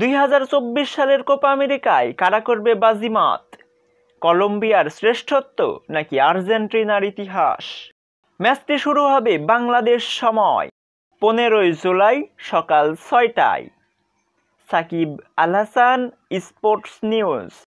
দুই সালের কোপা আমেরিকায় কারা করবে বাজিমাত কলম্বিয়ার শ্রেষ্ঠত্ব নাকি আর্জেন্টিনার ইতিহাস ম্যাচটি শুরু হবে বাংলাদেশ সময় পনেরোই জুলাই সকাল ছয়টায় সাকিব আল হাসান স্পোর্টস নিউজ